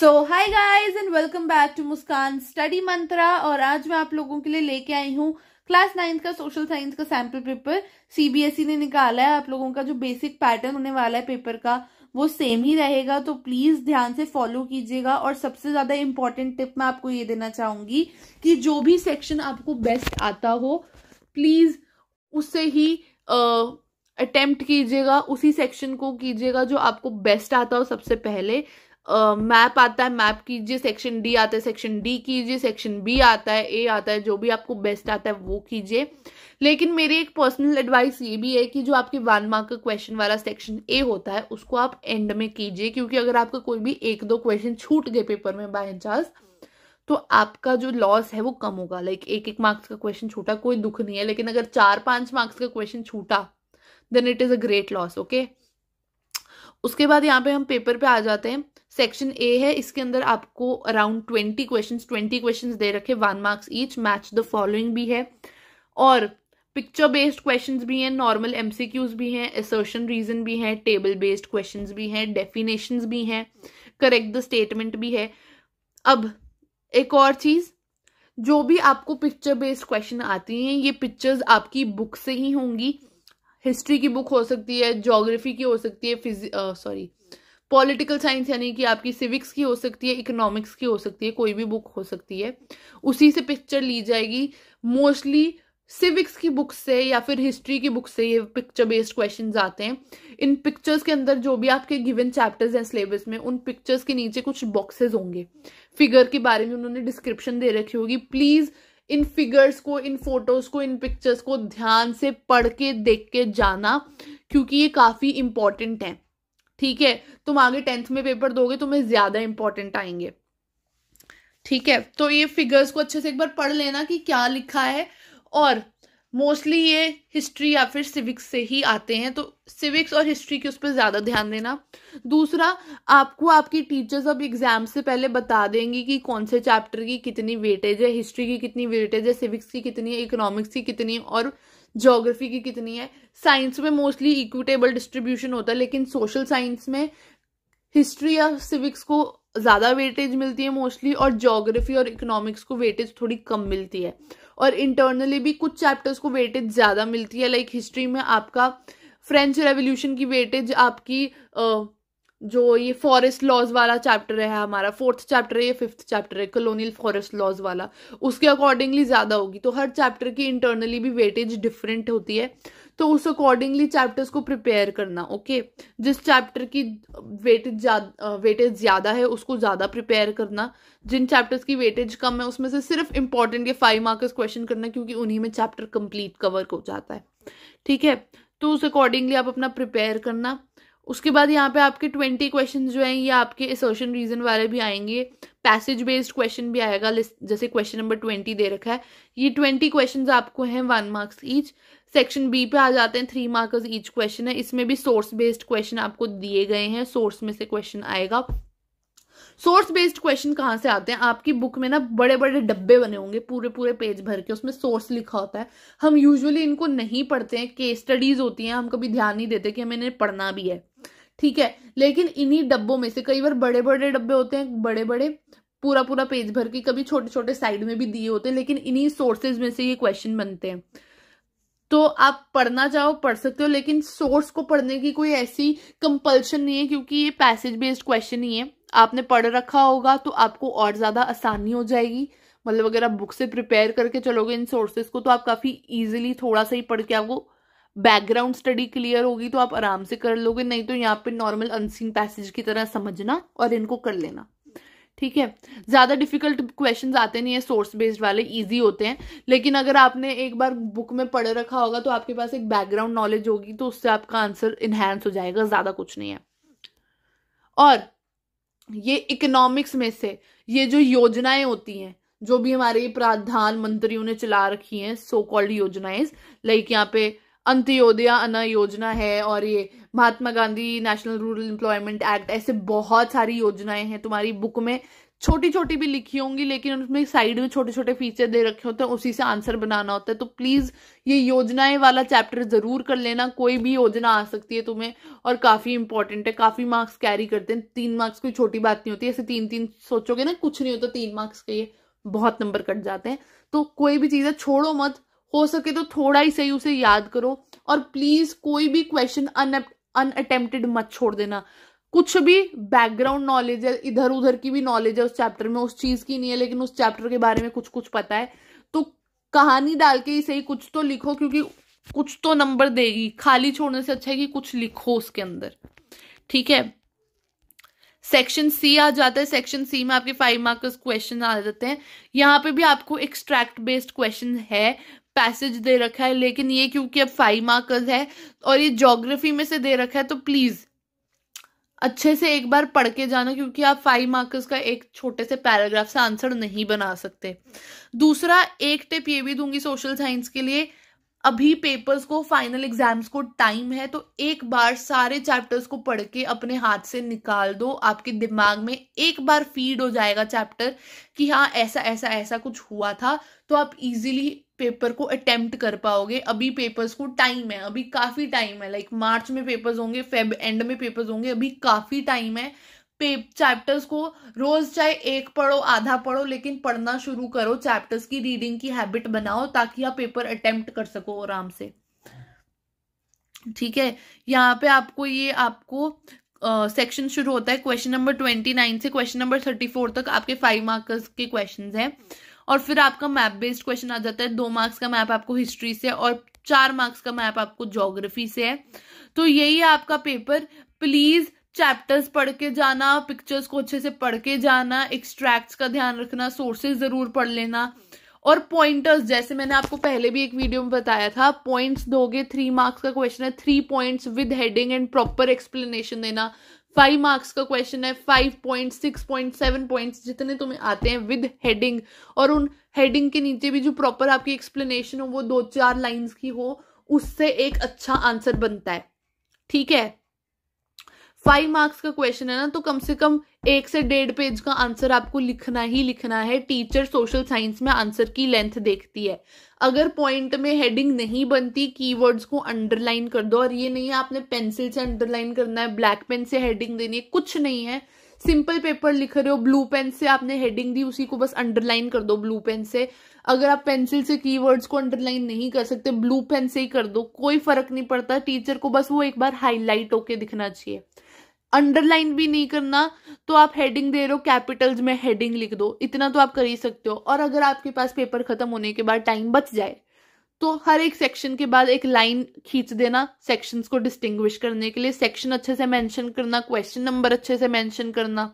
so hi guys and welcome back to Muskan study Mantra और आज मैं आप लोगों के लिए लेके आई हूँ क्लास नाइन्थ का सोशल साइंस का सैम्पल पेपर सीबीएसई ने निकाला है आप लोगों का जो बेसिक पैटर्न होने वाला है पेपर का वो सेम ही रहेगा तो प्लीज ध्यान से फॉलो कीजिएगा और सबसे ज्यादा इम्पोर्टेंट टिप मैं आपको ये देना चाहूंगी कि जो भी सेक्शन आपको बेस्ट आता हो प्लीज उससे ही अटेम्प्ट कीजिएगा उसी सेक्शन को कीजिएगा जो आपको बेस्ट आता हो सबसे पहले मैप आता है मैप कीजिए सेक्शन डी आता है सेक्शन डी कीजिए सेक्शन बी आता है ए आता है जो भी आपको बेस्ट आता है वो कीजिए लेकिन मेरी एक पर्सनल एडवाइस ये भी है कि जो आपके वन मार्क का क्वेश्चन वाला सेक्शन ए होता है उसको आप एंड में कीजिए क्योंकि अगर आपका कोई भी एक दो क्वेश्चन छूट गए पेपर में बाय चांस तो आपका जो लॉस है वो कम होगा लाइक एक एक मार्क्स का क्वेश्चन छूटा कोई दुख नहीं है लेकिन अगर चार पांच मार्क्स का क्वेश्चन छूटा then it is a great loss okay उसके बाद यहाँ पे हम पेपर पे आ जाते हैं सेक्शन ए है इसके अंदर आपको around twenty question twenty question दे रखे one marks each match the following भी है और पिक्चर बेस्ड क्वेश्चंस भी हैं नॉर्मल एमसीक्यूज भी हैं एसर्शन रीजन भी हैं टेबल बेस्ड क्वेश्चंस भी हैं डेफिनेशंस भी हैं करेक्ट द स्टेटमेंट भी है अब एक और चीज़ जो भी आपको पिक्चर बेस्ड क्वेश्चन आती हैं ये पिक्चर्स आपकी बुक से ही होंगी हिस्ट्री की बुक हो सकती है जोग्राफी की हो सकती है फिजिक सॉरी पॉलिटिकल साइंस यानी कि आपकी सिविक्स की हो सकती है इकोनॉमिक्स की हो सकती है कोई भी बुक हो सकती है उसी से पिक्चर ली जाएगी मोस्टली सिविक्स की बुक से या फिर हिस्ट्री की बुक से ये पिक्चर बेस्ड क्वेश्चन आते हैं इन पिक्चर्स के अंदर जो भी आपके गिवन चैप्टर्स हैं सिलेबस में उन पिक्चर्स के नीचे कुछ बॉक्सेस होंगे फिगर के बारे में उन्होंने डिस्क्रिप्शन दे रखी होगी प्लीज़ इन फिगर्स को इन फोटोज़ को इन पिक्चर्स को ध्यान से पढ़ के देख के जाना क्योंकि ये काफ़ी इंपॉर्टेंट हैं ठीक है तुम आगे टेंथ में पेपर दोगे तुम्हें ज़्यादा इंपॉर्टेंट आएंगे ठीक है तो ये फिगर्स को अच्छे से एक बार पढ़ लेना कि क्या लिखा है और मोस्टली ये हिस्ट्री या फिर सिविक्स से ही आते हैं तो सिविक्स और हिस्ट्री के उस पर ज़्यादा ध्यान देना दूसरा आपको आपकी टीचर्स अब एग्ज़ाम से पहले बता देंगी कि कौन से चैप्टर की कितनी वेटेज है हिस्ट्री की कितनी वेटेज है सिविक्स की कितनी है इकोनॉमिक्स की कितनी है और जोग्राफी की कितनी है साइंस में मोस्टली इक्विटेबल डिस्ट्रीब्यूशन होता है लेकिन सोशल साइंस में हिस्ट्री या सिविक्स को ज़्यादा वेटेज मिलती है मोस्टली और जोग्राफी और इकोनॉमिक्स को वेटेज थोड़ी कम मिलती है और इंटरनली भी कुछ चैप्टर्स को वेटेज ज़्यादा मिलती है लाइक हिस्ट्री में आपका फ्रेंच रेवोल्यूशन की वेटेज आपकी uh, जो ये फॉरेस्ट लॉज वाला चैप्टर है हमारा फोर्थ चैप्टर है या फिफ्थ चैप्टर है कॉलोनियल फॉरेस्ट लॉज वाला उसके अकॉर्डिंगली ज़्यादा होगी तो हर चैप्टर की इंटरनली भी वेटेज डिफरेंट होती है तो उस अकॉर्डिंगली चैप्टर्स को प्रिपेयर करना ओके जिस चैप्टर की वेटेज ज्यादा वेटेज ज़्यादा है उसको ज़्यादा प्रिपेयर करना जिन चैप्टर्स की वेटेज कम है उसमें से सिर्फ इंपॉर्टेंट या फाइव मार्क्स क्वेश्चन करना क्योंकि उन्हीं में चैप्टर कंप्लीट कवर हो जाता है ठीक है तो उस अकॉर्डिंगली आप अपना प्रिपेयर करना उसके बाद यहाँ पे आपके ट्वेंटी क्वेश्चन जो हैं ये आपके एसोशन रीजन वाले भी आएंगे पैसेज बेस्ड क्वेश्चन भी आएगा जैसे क्वेश्चन नंबर ट्वेंटी दे रखा है ये ट्वेंटी क्वेश्चन आपको हैं one marks each section B पे आ जाते हैं थ्री मार्क्स ईच क्वेश्चन है इसमें भी सोर्स बेस्ड क्वेश्चन आपको दिए गए हैं सोर्स में से क्वेश्चन आएगा सोर्स बेस्ड क्वेश्चन कहाँ से आते हैं आपकी बुक में ना बड़े बड़े डब्बे बने होंगे पूरे पूरे पेज भर के उसमें सोर्स लिखा होता है हम यूजुअली इनको नहीं पढ़ते हैं केस स्टडीज होती हैं हम कभी ध्यान नहीं देते कि हमें इन्हें पढ़ना भी है ठीक है लेकिन इन्हीं डब्बों में से कई बार बड़े बड़े डब्बे होते हैं बड़े बड़े पूरा पूरा पेज भर के कभी छोटे छोटे साइड में भी दिए होते हैं लेकिन इन्हीं सोर्सेज में से ये क्वेश्चन बनते हैं तो आप पढ़ना चाहो पढ़ सकते हो लेकिन सोर्स को पढ़ने की कोई ऐसी कंपल्शन नहीं है क्योंकि ये पैसेज बेस्ड क्वेश्चन ही है आपने पढ़ रखा होगा तो आपको और ज़्यादा आसानी हो जाएगी मतलब अगर आप बुक से प्रिपेयर करके चलोगे इन सोर्सेज को तो आप काफ़ी इजिली थोड़ा सा ही पढ़ के आपको बैकग्राउंड स्टडी क्लियर होगी तो आप आराम से कर लोगे नहीं तो यहाँ पे नॉर्मल अनसीन पैसेज की तरह समझना और इनको कर लेना ठीक है ज़्यादा डिफिकल्ट क्वेश्चन आते नहीं है सोर्स बेस्ड वाले ईजी होते हैं लेकिन अगर आपने एक बार बुक में पढ़ रखा होगा तो आपके पास एक बैकग्राउंड नॉलेज होगी तो उससे आपका आंसर इनहेंस हो जाएगा ज़्यादा कुछ नहीं है और ये इकोनॉमिक्स में से ये जो योजनाएं होती हैं जो भी हमारे प्रधानमंत्रियों ने चला रखी हैं सो कॉल्ड योजनाएं लाइक यहाँ पे अंत्योदया अना योजना है और ये Mahatma Gandhi national rural employment act ऐसे बहुत सारी योजनाएं हैं तुम्हारी बुक में छोटी छोटी भी लिखी होंगी लेकिन उसमें साइड में छोटे छोटे फीचर दे रखे होते हैं उसी से आंसर बनाना होता है तो प्लीज़ ये योजनाएं वाला चैप्टर ज़रूर कर लेना कोई भी योजना आ सकती है तुम्हें और काफ़ी इंपॉर्टेंट है काफ़ी मार्क्स कैरी करते हैं तीन मार्क्स कोई छोटी बात नहीं होती ऐसे तीन तीन सोचोगे ना कुछ नहीं होता तीन मार्क्स के ये बहुत नंबर कट जाते हैं तो कोई भी चीज़ है छोड़ो मत हो सके तो थोड़ा ही सही उसे याद करो और प्लीज कोई भी क्वेश्चन अनअटेम्प्टेड मत छोड़ देना कुछ भी बैकग्राउंड नॉलेज है इधर उधर की भी नॉलेज है उस चैप्टर में उस चीज की नहीं है लेकिन उस चैप्टर के बारे में कुछ कुछ पता है तो कहानी डाल के ही सही कुछ तो लिखो क्योंकि कुछ तो नंबर देगी खाली छोड़ने से अच्छा है कि कुछ लिखो उसके अंदर ठीक है सेक्शन सी आ जाता है सेक्शन सी में आपके फाइव मार्क्स क्वेश्चन आ जाते हैं यहाँ पे भी आपको एक्सट्रैक्ट बेस्ड क्वेश्चन है पैसेज दे रखा है लेकिन ये क्योंकि अब फाइव मार्कर्स है और ये जोग्राफी में से दे रखा है तो प्लीज़ अच्छे से एक बार पढ़ के जाना क्योंकि आप फाइव मार्क्स का एक छोटे से पैराग्राफ से आंसर नहीं बना सकते दूसरा एक टिप ये भी दूंगी सोशल साइंस के लिए अभी पेपर्स को फाइनल एग्जाम्स को टाइम है तो एक बार सारे चैप्टर्स को पढ़ के अपने हाथ से निकाल दो आपके दिमाग में एक बार फीड हो जाएगा चैप्टर कि हाँ ऐसा ऐसा ऐसा कुछ हुआ था तो आप इजीली पेपर को अटेम्प्ट कर पाओगे अभी पेपर्स को टाइम है अभी काफ़ी टाइम है लाइक मार्च में पेपर्स होंगे फेब एंड में पेपर्स होंगे अभी काफ़ी टाइम है पे चैप्टर्स को रोज चाहे एक पढ़ो आधा पढ़ो लेकिन पढ़ना शुरू करो चैप्टर्स की रीडिंग की हैबिट बनाओ ताकि आप पेपर अटेम्प्ट कर सको आराम से ठीक है यहाँ पे आपको ये आपको सेक्शन uh, शुरू होता है क्वेश्चन नंबर ट्वेंटी नाइन से क्वेश्चन नंबर थर्टी फोर तक आपके फाइव मार्क्स के क्वेश्चंस हैं और फिर आपका मैप बेस्ड क्वेश्चन आ जाता है दो मार्क्स का मैप आपको हिस्ट्री से और चार मार्क्स का मैप आपको जोग्राफी से है तो यही है आपका पेपर प्लीज चैप्टर्स पढ़ के जाना पिक्चर्स को अच्छे से पढ़ के जाना एक्सट्रैक्ट्स का ध्यान रखना सोर्सेज जरूर पढ़ लेना और पॉइंटर्स जैसे मैंने आपको पहले भी एक वीडियो में बताया था पॉइंट्स दोगे थ्री मार्क्स का क्वेश्चन है three points with heading and proper explanation देना फाइव मार्क्स का क्वेश्चन है five point six point seven points जितने तुम्हें आते हैं विद हेडिंग और उन हेडिंग के नीचे भी जो प्रॉपर आपकी एक्सप्लेनेशन हो वो दो चार लाइंस की हो उससे एक अच्छा आंसर बनता है ठीक है फाइव मार्क्स का क्वेश्चन है ना तो कम से कम एक से डेढ़ पेज का आंसर आपको लिखना ही लिखना है टीचर सोशल साइंस में आंसर की लेंथ देखती है अगर पॉइंट में हेडिंग नहीं बनती कीवर्ड्स को अंडरलाइन कर दो और ये नहीं है आपने पेंसिल से अंडरलाइन करना है ब्लैक पेन से हेडिंग देनी है कुछ नहीं है सिंपल पेपर लिख रहे हो ब्लू पेन से आपने हेडिंग दी उसी को बस अंडरलाइन कर दो ब्लू पेन से अगर आप पेंसिल से कीवर्ड्स को अंडरलाइन नहीं कर सकते ब्लू पेन से ही कर दो कोई फर्क नहीं पड़ता टीचर को बस वो एक बार हाईलाइट होके दिखना चाहिए अंडरलाइन भी नहीं करना तो आप हेडिंग दे रहे हो कैपिटल्स में हेडिंग लिख दो इतना तो आप कर ही सकते हो और अगर आपके पास पेपर खत्म होने के बाद टाइम बच जाए तो हर एक सेक्शन के बाद एक लाइन खींच देना सेक्शंस को डिस्टिंग्विश करने के लिए सेक्शन अच्छे से मेंशन करना क्वेश्चन नंबर अच्छे से मेंशन करना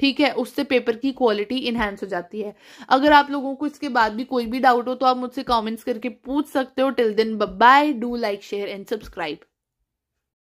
ठीक है उससे पेपर की क्वालिटी इनहेंस हो जाती है अगर आप लोगों को इसके बाद भी कोई भी डाउट हो तो आप मुझसे कमेंट्स करके पूछ सकते हो till then bye do like share and subscribe